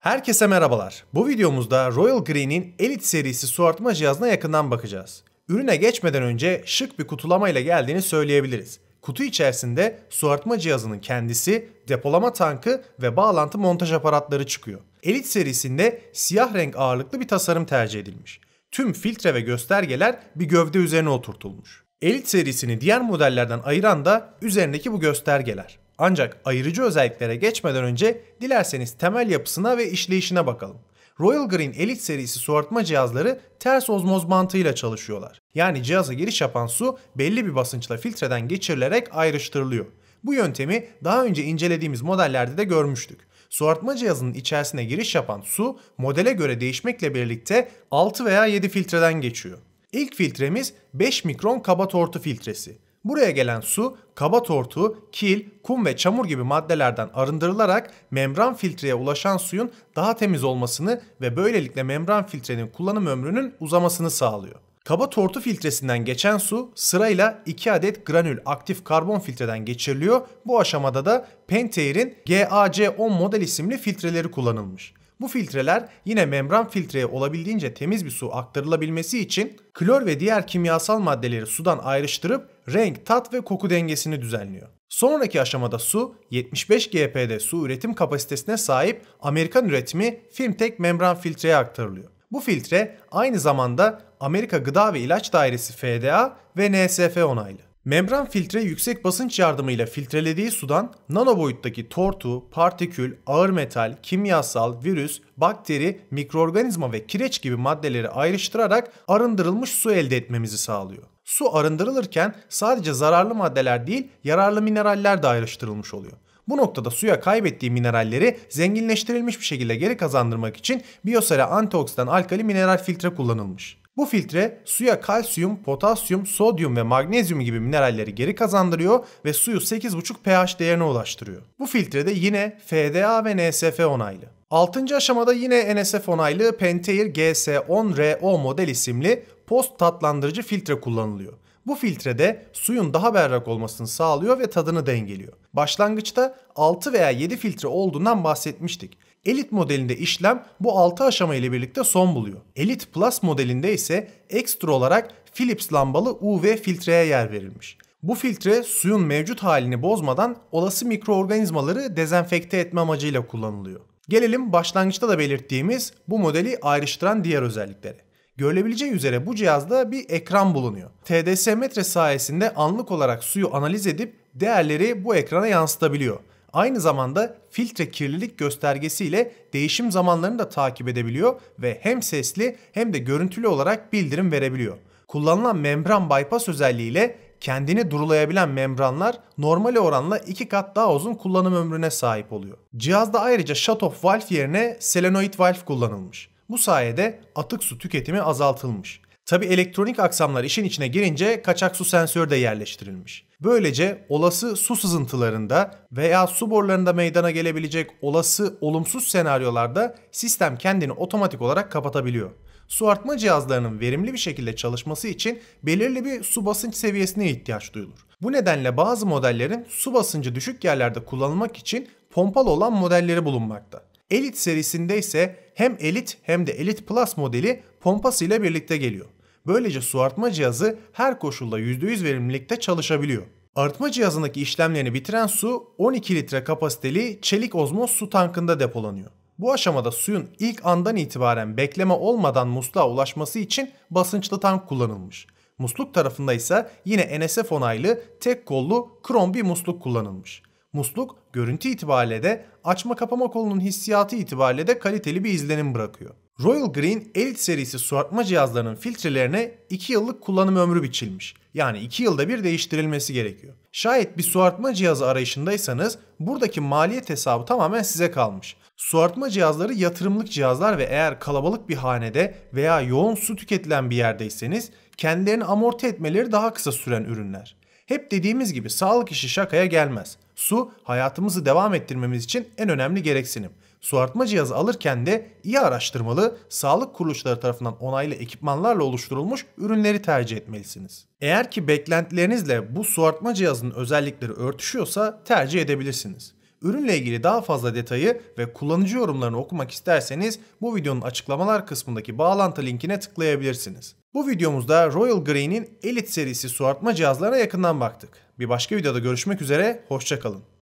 Herkese merhabalar. Bu videomuzda Royal Green'in Elite serisi su arıtma cihazına yakından bakacağız. Ürüne geçmeden önce şık bir kutulama ile geldiğini söyleyebiliriz. Kutu içerisinde su arıtma cihazının kendisi, depolama tankı ve bağlantı montaj aparatları çıkıyor. Elite serisinde siyah renk ağırlıklı bir tasarım tercih edilmiş. Tüm filtre ve göstergeler bir gövde üzerine oturtulmuş. Elite serisini diğer modellerden ayıran da üzerindeki bu göstergeler. Ancak ayırıcı özelliklere geçmeden önce dilerseniz temel yapısına ve işleyişine bakalım. Royal Green Elite serisi su arıtma cihazları ters ozmoz mantığıyla çalışıyorlar. Yani cihaza giriş yapan su belli bir basınçla filtreden geçirilerek ayrıştırılıyor. Bu yöntemi daha önce incelediğimiz modellerde de görmüştük. Su arıtma cihazının içerisine giriş yapan su modele göre değişmekle birlikte 6 veya 7 filtreden geçiyor. İlk filtremiz 5 mikron kaba tortu filtresi. Buraya gelen su kaba tortu, kil, kum ve çamur gibi maddelerden arındırılarak membran filtreye ulaşan suyun daha temiz olmasını ve böylelikle membran filtrenin kullanım ömrünün uzamasını sağlıyor. Kaba tortu filtresinden geçen su sırayla 2 adet granül aktif karbon filtreden geçiriliyor. Bu aşamada da Pentair'in GAC10 model isimli filtreleri kullanılmış. Bu filtreler yine membran filtreye olabildiğince temiz bir su aktarılabilmesi için klor ve diğer kimyasal maddeleri sudan ayrıştırıp renk, tat ve koku dengesini düzenliyor. Sonraki aşamada su 75 GP'de su üretim kapasitesine sahip Amerikan üretimi filmtek membran filtreye aktarılıyor. Bu filtre aynı zamanda Amerika Gıda ve İlaç Dairesi FDA ve NSF onaylı. Membran filtre yüksek basınç yardımıyla filtrelediği sudan nano boyuttaki tortu, partikül, ağır metal, kimyasal, virüs, bakteri, mikroorganizma ve kireç gibi maddeleri ayrıştırarak arındırılmış su elde etmemizi sağlıyor. Su arındırılırken sadece zararlı maddeler değil yararlı mineraller de ayrıştırılmış oluyor. Bu noktada suya kaybettiği mineralleri zenginleştirilmiş bir şekilde geri kazandırmak için Biosera Antioxidan alkali mineral filtre kullanılmış. Bu filtre suya kalsiyum, potasyum, sodyum ve magnezyum gibi mineralleri geri kazandırıyor ve suyu 8,5 pH değerine ulaştırıyor. Bu filtrede yine FDA ve NSF onaylı. Altıncı aşamada yine NSF onaylı Pentair GS10RO model isimli post tatlandırıcı filtre kullanılıyor. Bu filtrede suyun daha berrak olmasını sağlıyor ve tadını dengeliyor. Başlangıçta 6 veya 7 filtre olduğundan bahsetmiştik. Elite modelinde işlem bu 6 aşama ile birlikte son buluyor. Elite Plus modelinde ise ekstra olarak Philips lambalı UV filtreye yer verilmiş. Bu filtre suyun mevcut halini bozmadan olası mikroorganizmaları dezenfekte etme amacıyla kullanılıyor. Gelelim başlangıçta da belirttiğimiz bu modeli ayrıştıran diğer özelliklere. Görülebileceği üzere bu cihazda bir ekran bulunuyor. TDS metre sayesinde anlık olarak suyu analiz edip değerleri bu ekrana yansıtabiliyor. Aynı zamanda filtre kirlilik göstergesiyle değişim zamanlarını da takip edebiliyor ve hem sesli hem de görüntülü olarak bildirim verebiliyor. Kullanılan membran bypass özelliğiyle kendini durulayabilen membranlar normal oranla 2 kat daha uzun kullanım ömrüne sahip oluyor. Cihazda ayrıca shut-off valve yerine solenoid valve kullanılmış. Bu sayede atık su tüketimi azaltılmış. Tabi elektronik aksamlar işin içine girince kaçak su sensörü de yerleştirilmiş. Böylece olası su sızıntılarında veya su borularında meydana gelebilecek olası olumsuz senaryolarda sistem kendini otomatik olarak kapatabiliyor su artma cihazlarının verimli bir şekilde çalışması için belirli bir su basınç seviyesine ihtiyaç duyulur. Bu nedenle bazı modellerin su basıncı düşük yerlerde kullanılmak için pompalı olan modelleri bulunmakta. Elite serisinde ise hem Elite hem de Elite Plus modeli pompası ile birlikte geliyor. Böylece su artma cihazı her koşulda %100 verimlilikte çalışabiliyor. Artma cihazındaki işlemlerini bitiren su 12 litre kapasiteli çelik ozmoz su tankında depolanıyor. Bu aşamada suyun ilk andan itibaren bekleme olmadan musluğa ulaşması için basınçlı tank kullanılmış. Musluk tarafında ise yine NSF onaylı tek kollu krom bir musluk kullanılmış. Musluk görüntü itibariyle de açma kapama kolunun hissiyatı itibariyle de kaliteli bir izlenim bırakıyor. Royal Green Elite serisi suartma cihazlarının filtrelerine 2 yıllık kullanım ömrü biçilmiş. Yani 2 yılda bir değiştirilmesi gerekiyor. Şayet bir suartma cihazı arayışındaysanız buradaki maliyet hesabı tamamen size kalmış. Suartma cihazları yatırımlık cihazlar ve eğer kalabalık bir hanede veya yoğun su tüketilen bir yerdeyseniz kendilerini amorti etmeleri daha kısa süren ürünler. Hep dediğimiz gibi sağlık işi şakaya gelmez. Su hayatımızı devam ettirmemiz için en önemli gereksinim. Su arıtma cihazı alırken de iyi araştırmalı, sağlık kuruluşları tarafından onaylı ekipmanlarla oluşturulmuş ürünleri tercih etmelisiniz. Eğer ki beklentilerinizle bu su arıtma cihazının özellikleri örtüşüyorsa tercih edebilirsiniz. Ürünle ilgili daha fazla detayı ve kullanıcı yorumlarını okumak isterseniz bu videonun açıklamalar kısmındaki bağlantı linkine tıklayabilirsiniz. Bu videomuzda Royal Green'in Elite serisi su arıtma cihazlarına yakından baktık. Bir başka videoda görüşmek üzere, hoşçakalın.